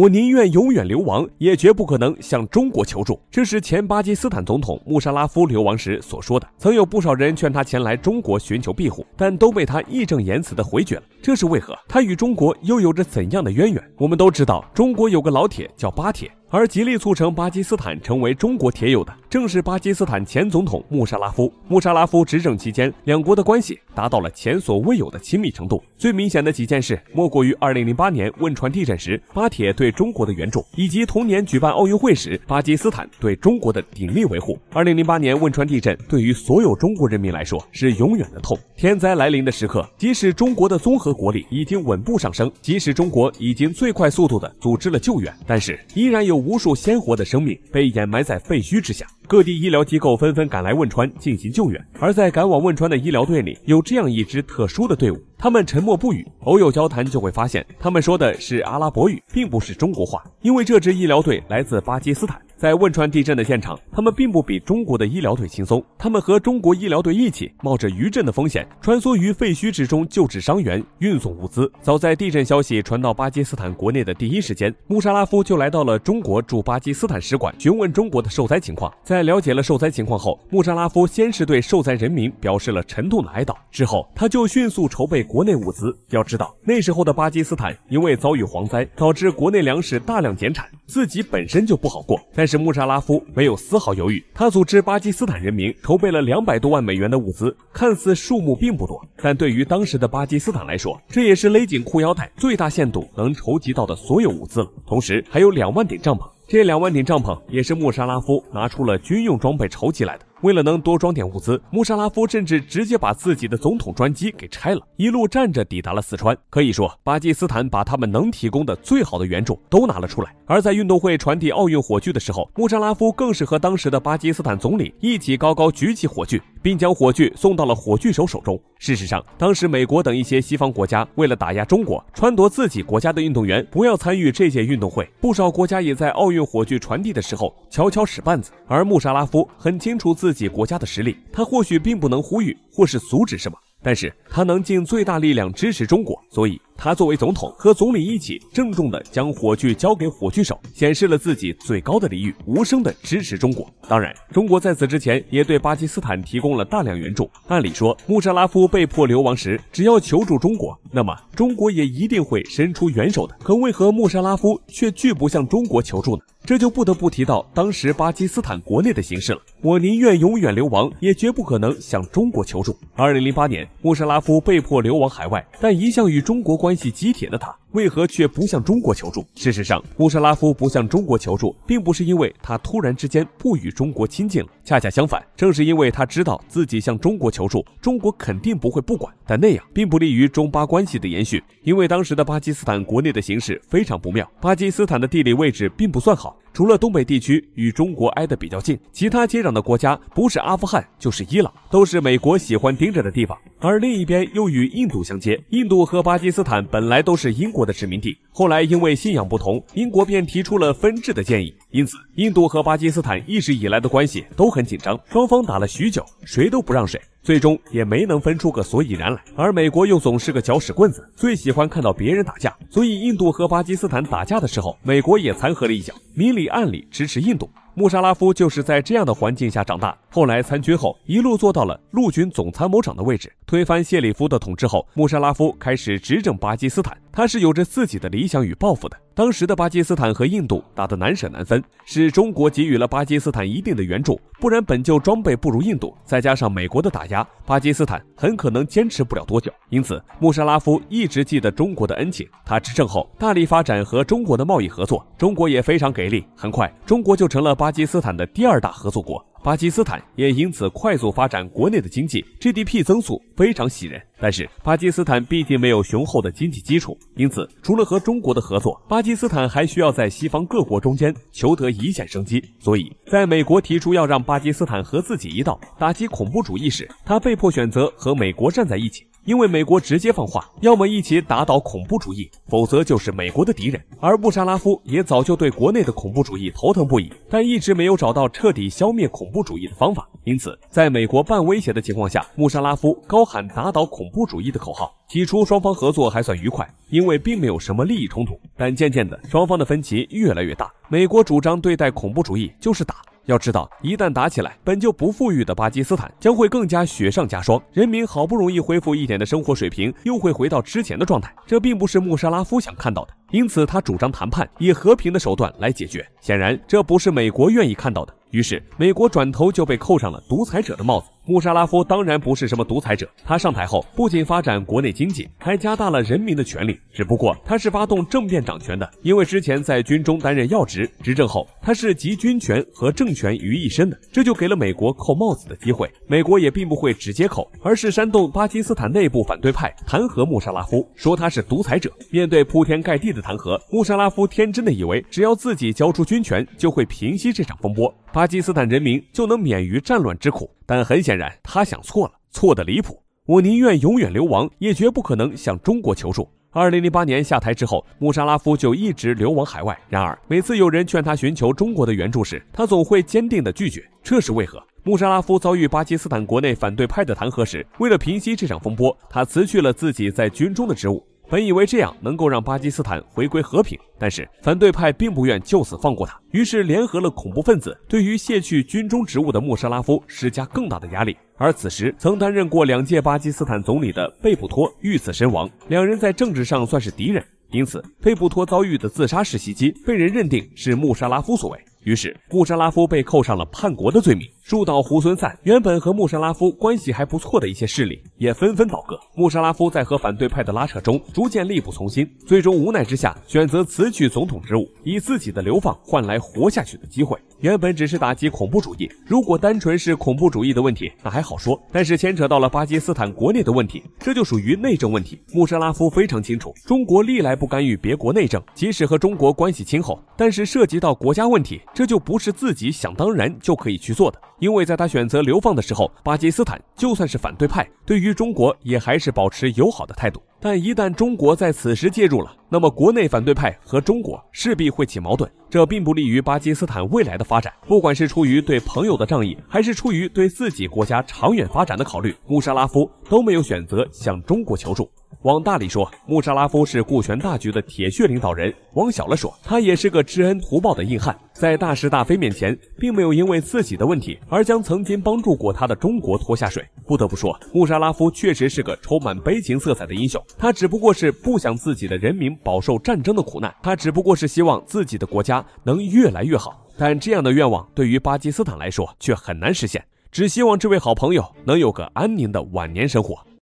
我宁愿永远流亡，也绝不可能向中国求助。这是前巴基斯坦总统穆沙拉夫流亡时所说的。曾有不少人劝他前来中国寻求庇护，但都被他义正言辞地回绝了。这是为何？他与中国又有着怎样的渊源？我们都知道，中国有个老铁叫巴铁。而极力促成巴基斯坦成为中国铁友的，正是巴基斯坦前总统穆沙拉夫。穆沙拉夫执政期间，两国的关系达到了前所未有的亲密程度。最明显的几件事，莫过于2008年汶川地震时巴铁对中国的援助，以及同年举办奥运会时巴基斯坦对中国的鼎力维护。2008年汶川地震对于所有中国人民来说是永远的痛。天灾来临的时刻，即使中国的综合国力已经稳步上升，即使中国已经最快速度的组织了救援，但是依然有。无数鲜活的生命被掩埋在废墟之下，各地医疗机构纷纷赶来汶川进行救援。而在赶往汶川的医疗队里，有这样一支特殊的队伍，他们沉默不语，偶有交谈，就会发现他们说的是阿拉伯语，并不是中国话，因为这支医疗队来自巴基斯坦。在汶川地震的现场，他们并不比中国的医疗队轻松。他们和中国医疗队一起，冒着余震的风险，穿梭于废墟之中救治伤员、运送物资。早在地震消息传到巴基斯坦国内的第一时间，穆沙拉夫就来到了中国驻巴基斯坦使馆，询问中国的受灾情况。在了解了受灾情况后，穆沙拉夫先是对受灾人民表示了沉痛的哀悼，之后他就迅速筹备国内物资。要知道，那时候的巴基斯坦因为遭遇蝗灾，导致国内粮食大量减产。自己本身就不好过，但是穆沙拉夫没有丝毫犹豫，他组织巴基斯坦人民筹备了两百多万美元的物资，看似数目并不多，但对于当时的巴基斯坦来说，这也是勒紧裤腰带最大限度能筹集到的所有物资了。同时还有两万顶帐篷，这两万顶帐篷也是穆沙拉夫拿出了军用装备筹集来的。为了能多装点物资，穆沙拉夫甚至直接把自己的总统专机给拆了，一路站着抵达了四川。可以说，巴基斯坦把他们能提供的最好的援助都拿了出来。而在运动会传递奥运火炬的时候，穆沙拉夫更是和当时的巴基斯坦总理一起高高举起火炬。并将火炬送到了火炬手手中。事实上，当时美国等一些西方国家为了打压中国，撺掇自己国家的运动员不要参与这届运动会。不少国家也在奥运火炬传递的时候悄悄使绊子。而穆沙拉夫很清楚自己国家的实力，他或许并不能呼吁或是阻止什么，但是他能尽最大力量支持中国，所以。他作为总统和总理一起郑重地将火炬交给火炬手，显示了自己最高的礼遇，无声地支持中国。当然，中国在此之前也对巴基斯坦提供了大量援助。按理说，穆沙拉夫被迫流亡时，只要求助中国，那么中国也一定会伸出援手的。可为何穆沙拉夫却拒不向中国求助呢？这就不得不提到当时巴基斯坦国内的形势了。我宁愿永远流亡，也绝不可能向中国求助。2008年，穆沙拉夫被迫流亡海外，但一向与中国关。关系极铁的他，为何却不向中国求助？事实上，乌沙拉夫不向中国求助，并不是因为他突然之间不与中国亲近了，恰恰相反，正是因为他知道自己向中国求助，中国肯定不会不管，但那样并不利于中巴关系的延续，因为当时的巴基斯坦国内的形势非常不妙。巴基斯坦的地理位置并不算好，除了东北地区与中国挨得比较近，其他接壤的国家不是阿富汗就是伊朗，都是美国喜欢盯着的地方，而另一边又与印度相接，印度和巴基斯坦。本来都是英国的殖民地，后来因为信仰不同，英国便提出了分治的建议，因此印度和巴基斯坦一直以来的关系都很紧张，双方打了许久，谁都不让谁，最终也没能分出个所以然来。而美国又总是个搅屎棍子，最喜欢看到别人打架，所以印度和巴基斯坦打架的时候，美国也掺和了一脚，明里暗里支持印度。穆沙拉夫就是在这样的环境下长大。后来参军后，一路做到了陆军总参谋长的位置。推翻谢里夫的统治后，穆沙拉夫开始执政巴基斯坦。他是有着自己的理想与抱负的。当时的巴基斯坦和印度打得难舍难分，是中国给予了巴基斯坦一定的援助，不然本就装备不如印度，再加上美国的打压，巴基斯坦很可能坚持不了多久。因此，穆沙拉夫一直记得中国的恩情。他执政后，大力发展和中国的贸易合作，中国也非常给力。很快，中国就成了巴基斯坦的第二大合作国。巴基斯坦也因此快速发展国内的经济，GDP 增速非常喜人。但是，巴基斯坦毕竟没有雄厚的经济基础，因此除了和中国的合作，巴基斯坦还需要在西方各国中间求得一线生机。所以，在美国提出要让巴基斯坦和自己一道打击恐怖主义时，他被迫选择和美国站在一起。因为美国直接放话，要么一起打倒恐怖主义，否则就是美国的敌人。而穆沙拉夫也早就对国内的恐怖主义头疼不已，但一直没有找到彻底消灭恐怖主义的方法。因此，在美国半威胁的情况下，穆沙拉夫高喊打倒恐怖主义的口号。起初双方合作还算愉快，因为并没有什么利益冲突。但渐渐的，双方的分歧越来越大。美国主张对待恐怖主义就是打。要知道，一旦打起来，本就不富裕的巴基斯坦将会更加雪上加霜，人民好不容易恢复一点的生活水平，又会回到之前的状态。这并不是穆沙拉夫想看到的，因此他主张谈判，以和平的手段来解决。显然，这不是美国愿意看到的，于是美国转头就被扣上了独裁者的帽子。穆沙拉夫当然不是什么独裁者，他上台后不仅发展国内经济，还加大了人民的权利。只不过他是发动政变掌权的，因为之前在军中担任要职，执政后他是集军权和政权于一身的，这就给了美国扣帽子的机会。美国也并不会直接扣，而是煽动巴基斯坦内部反对派弹劾穆沙拉夫，说他是独裁者。面对铺天盖地的弹劾，穆沙拉夫天真的以为只要自己交出军权，就会平息这场风波，巴基斯坦人民就能免于战乱之苦。但很显然，他想错了，错得离谱。我宁愿永远流亡，也绝不可能向中国求助。二零零八年下台之后，穆沙拉夫就一直流亡海外。然而，每次有人劝他寻求中国的援助时，他总会坚定地拒绝。这是为何？穆沙拉夫遭遇巴基斯坦国内反对派的弹劾时，为了平息这场风波，他辞去了自己在军中的职务。本以为这样能够让巴基斯坦回归和平，但是反对派并不愿就此放过他，于是联合了恐怖分子，对于卸去军中职务的穆沙拉夫施加更大的压力。而此时，曾担任过两届巴基斯坦总理的贝布托遇刺身亡，两人在政治上算是敌人，因此贝布托遭遇的自杀式袭击被人认定是穆沙拉夫所为。于是穆沙拉夫被扣上了叛国的罪名。树倒猢狲散，原本和穆沙拉夫关系还不错的一些势力也纷纷倒戈。穆沙拉夫在和反对派的拉扯中逐渐力不从心，最终无奈之下选择辞去总统职务，以自己的流放换来活下去的机会。原本只是打击恐怖主义，如果单纯是恐怖主义的问题，那还好说。但是牵扯到了巴基斯坦国内的问题，这就属于内政问题。穆沙拉夫非常清楚，中国历来不干预别国内政，即使和中国关系亲厚，但是涉及到国家问题。这就不是自己想当然就可以去做的。因为在他选择流放的时候，巴基斯坦就算是反对派，对于中国也还是保持友好的态度。但一旦中国在此时介入了，那么国内反对派和中国势必会起矛盾，这并不利于巴基斯坦未来的发展。不管是出于对朋友的仗义，还是出于对自己国家长远发展的考虑，穆沙拉夫都没有选择向中国求助。往大里说，穆沙拉夫是顾全大局的铁血领导人；往小了说，他也是个知恩图报的硬汉，在大是大非面前，并没有因为自己的问题。而将曾经帮助过他的中国拖下水。不得不说，穆沙拉夫确实是个充满悲情色彩的英雄。他只不过是不想自己的人民饱受战争的苦难，他只不过是希望自己的国家能越来越好。但这样的愿望对于巴基斯坦来说却很难实现。只希望这位好朋友能有个安宁的晚年生活。